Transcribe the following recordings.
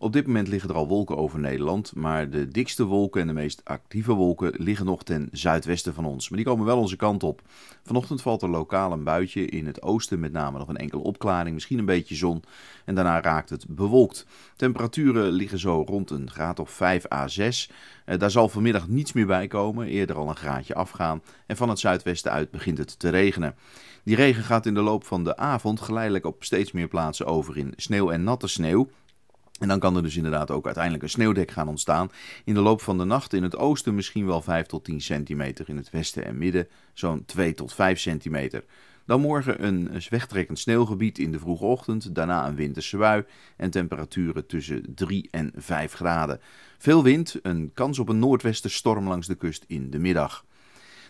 Op dit moment liggen er al wolken over Nederland, maar de dikste wolken en de meest actieve wolken liggen nog ten zuidwesten van ons. Maar die komen wel onze kant op. Vanochtend valt er lokaal een buitje in het oosten, met name nog een enkele opklaring, misschien een beetje zon. En daarna raakt het bewolkt. Temperaturen liggen zo rond een graad of 5 à 6. Eh, daar zal vanmiddag niets meer bij komen, eerder al een graadje afgaan. En van het zuidwesten uit begint het te regenen. Die regen gaat in de loop van de avond geleidelijk op steeds meer plaatsen over in sneeuw en natte sneeuw. En dan kan er dus inderdaad ook uiteindelijk een sneeuwdek gaan ontstaan. In de loop van de nacht in het oosten misschien wel 5 tot 10 centimeter. In het westen en midden zo'n 2 tot 5 centimeter. Dan morgen een wegtrekkend sneeuwgebied in de vroege ochtend. Daarna een winterse bui en temperaturen tussen 3 en 5 graden. Veel wind, een kans op een noordwestenstorm langs de kust in de middag.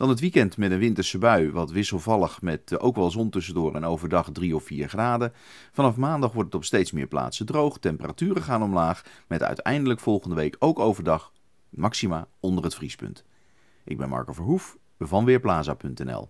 Dan het weekend met een winterse bui, wat wisselvallig met eh, ook wel zon tussendoor en overdag 3 of 4 graden. Vanaf maandag wordt het op steeds meer plaatsen droog, temperaturen gaan omlaag, met uiteindelijk volgende week ook overdag maxima onder het vriespunt. Ik ben Marco Verhoef van Weerplaza.nl